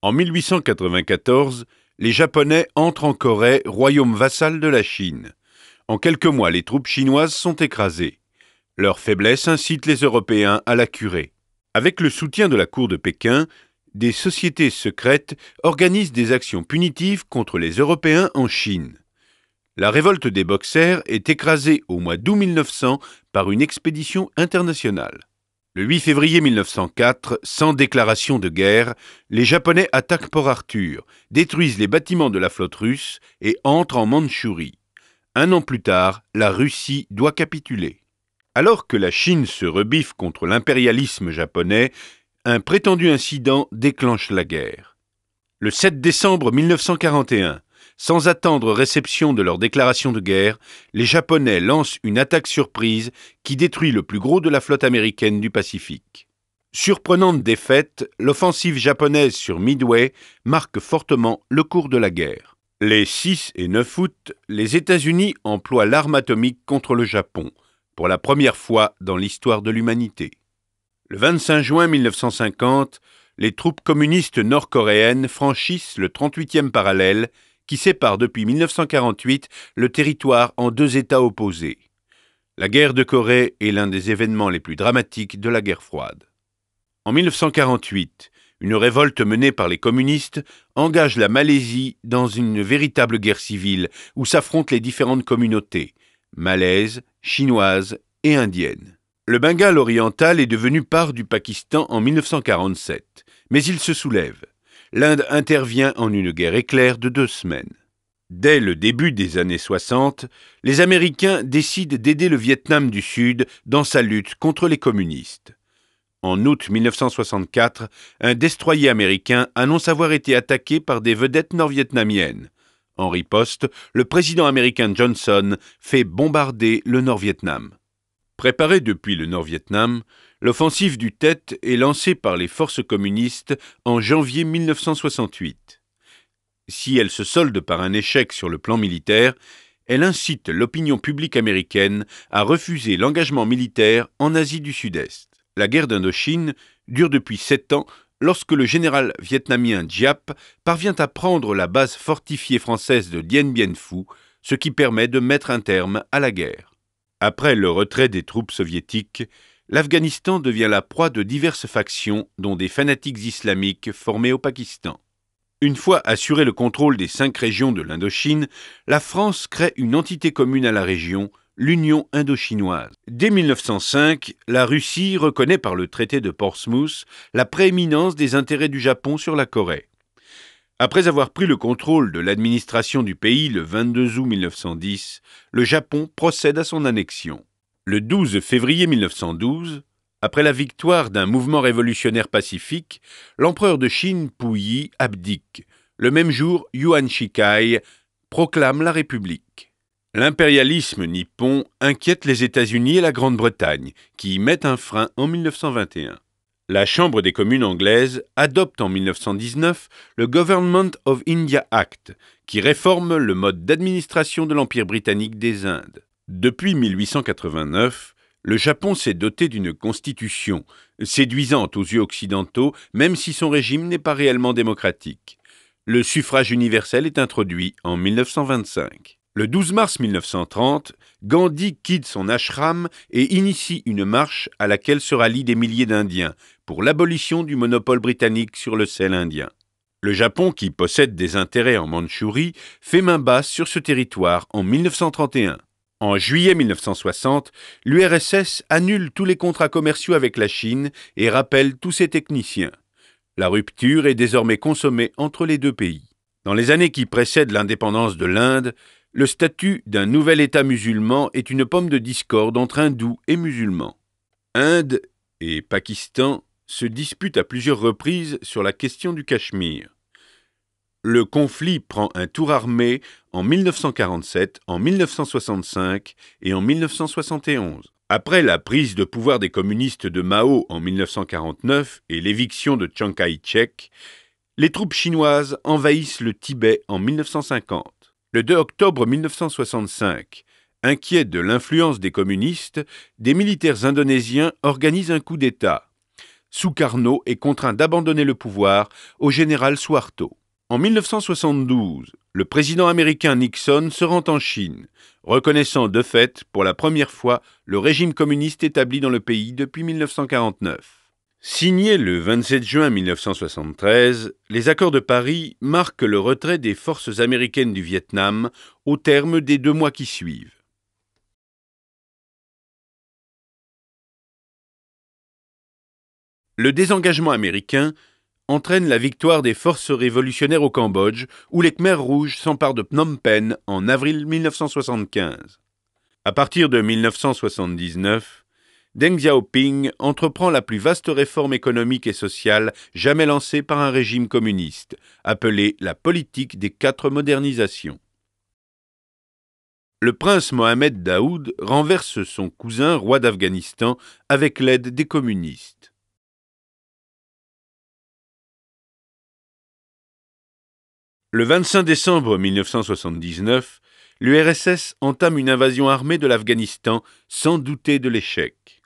En 1894, les Japonais entrent en Corée, royaume vassal de la Chine. En quelques mois, les troupes chinoises sont écrasées. Leur faiblesse incite les Européens à la curer. Avec le soutien de la cour de Pékin, des sociétés secrètes organisent des actions punitives contre les Européens en Chine. La révolte des Boxers est écrasée au mois d'août 1900 par une expédition internationale. Le 8 février 1904, sans déclaration de guerre, les Japonais attaquent Port Arthur, détruisent les bâtiments de la flotte russe et entrent en Mandchourie. Un an plus tard, la Russie doit capituler. Alors que la Chine se rebiffe contre l'impérialisme japonais, un prétendu incident déclenche la guerre. Le 7 décembre 1941, sans attendre réception de leur déclaration de guerre, les Japonais lancent une attaque surprise qui détruit le plus gros de la flotte américaine du Pacifique. Surprenante défaite, l'offensive japonaise sur Midway marque fortement le cours de la guerre. Les 6 et 9 août, les États-Unis emploient l'arme atomique contre le Japon, pour la première fois dans l'histoire de l'humanité. Le 25 juin 1950, les troupes communistes nord-coréennes franchissent le 38e parallèle qui sépare depuis 1948 le territoire en deux États opposés. La guerre de Corée est l'un des événements les plus dramatiques de la guerre froide. En 1948, une révolte menée par les communistes engage la Malaisie dans une véritable guerre civile où s'affrontent les différentes communautés, malaises, chinoises et indiennes. Le Bengale oriental est devenu part du Pakistan en 1947, mais il se soulève l'Inde intervient en une guerre éclair de deux semaines. Dès le début des années 60, les Américains décident d'aider le Vietnam du Sud dans sa lutte contre les communistes. En août 1964, un destroyer américain annonce avoir été attaqué par des vedettes nord-vietnamiennes. En riposte, le président américain Johnson fait bombarder le Nord-Vietnam. Préparé depuis le Nord-Vietnam, L'offensive du Tet est lancée par les forces communistes en janvier 1968. Si elle se solde par un échec sur le plan militaire, elle incite l'opinion publique américaine à refuser l'engagement militaire en Asie du Sud-Est. La guerre d'Indochine dure depuis sept ans lorsque le général vietnamien Diap parvient à prendre la base fortifiée française de Dien Bien Phu, ce qui permet de mettre un terme à la guerre. Après le retrait des troupes soviétiques, l'Afghanistan devient la proie de diverses factions, dont des fanatiques islamiques formés au Pakistan. Une fois assuré le contrôle des cinq régions de l'Indochine, la France crée une entité commune à la région, l'Union indochinoise. Dès 1905, la Russie reconnaît par le traité de Portsmouth la prééminence des intérêts du Japon sur la Corée. Après avoir pris le contrôle de l'administration du pays le 22 août 1910, le Japon procède à son annexion. Le 12 février 1912, après la victoire d'un mouvement révolutionnaire pacifique, l'empereur de Chine Puyi abdique. Le même jour, Yuan Shikai proclame la République. L'impérialisme nippon inquiète les États-Unis et la Grande-Bretagne, qui y mettent un frein en 1921. La Chambre des communes anglaise adopte en 1919 le Government of India Act, qui réforme le mode d'administration de l'Empire britannique des Indes. Depuis 1889, le Japon s'est doté d'une constitution, séduisante aux yeux occidentaux, même si son régime n'est pas réellement démocratique. Le suffrage universel est introduit en 1925. Le 12 mars 1930, Gandhi quitte son ashram et initie une marche à laquelle se rallient des milliers d'Indiens pour l'abolition du monopole britannique sur le sel indien. Le Japon, qui possède des intérêts en Mandchourie, fait main basse sur ce territoire en 1931. En juillet 1960, l'URSS annule tous les contrats commerciaux avec la Chine et rappelle tous ses techniciens. La rupture est désormais consommée entre les deux pays. Dans les années qui précèdent l'indépendance de l'Inde, le statut d'un nouvel État musulman est une pomme de discorde entre hindous et musulmans. Inde et Pakistan se disputent à plusieurs reprises sur la question du Cachemire. Le conflit prend un tour armé en 1947, en 1965 et en 1971. Après la prise de pouvoir des communistes de Mao en 1949 et l'éviction de Chiang Kai-shek, les troupes chinoises envahissent le Tibet en 1950. Le 2 octobre 1965, inquiets de l'influence des communistes, des militaires indonésiens organisent un coup d'État. Sukarno est contraint d'abandonner le pouvoir au général Suharto. En 1972, le président américain Nixon se rend en Chine, reconnaissant de fait pour la première fois le régime communiste établi dans le pays depuis 1949. Signé le 27 juin 1973, les accords de Paris marquent le retrait des forces américaines du Vietnam au terme des deux mois qui suivent. Le désengagement américain entraîne la victoire des forces révolutionnaires au Cambodge, où les Khmers rouges s'emparent de Phnom Penh en avril 1975. À partir de 1979, Deng Xiaoping entreprend la plus vaste réforme économique et sociale jamais lancée par un régime communiste, appelée la politique des quatre modernisations. Le prince Mohamed Daoud renverse son cousin roi d'Afghanistan avec l'aide des communistes. Le 25 décembre 1979, l'URSS entame une invasion armée de l'Afghanistan sans douter de l'échec.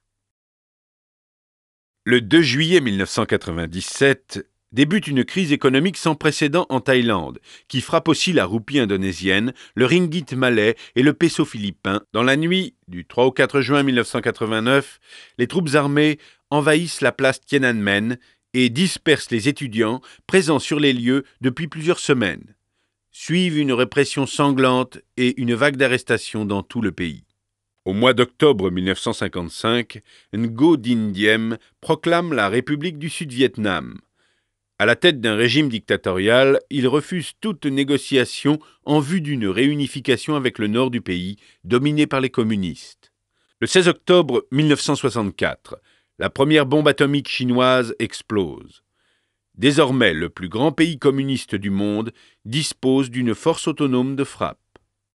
Le 2 juillet 1997 débute une crise économique sans précédent en Thaïlande, qui frappe aussi la roupie indonésienne, le ringgit malais et le peso philippin. Dans la nuit du 3 au 4 juin 1989, les troupes armées envahissent la place Tiananmen et dispersent les étudiants présents sur les lieux depuis plusieurs semaines. Suivent une répression sanglante et une vague d'arrestations dans tout le pays. Au mois d'octobre 1955, Ngo Dinh Diem proclame la République du Sud-Vietnam. À la tête d'un régime dictatorial, il refuse toute négociation en vue d'une réunification avec le nord du pays, dominé par les communistes. Le 16 octobre 1964, la première bombe atomique chinoise explose. Désormais, le plus grand pays communiste du monde dispose d'une force autonome de frappe.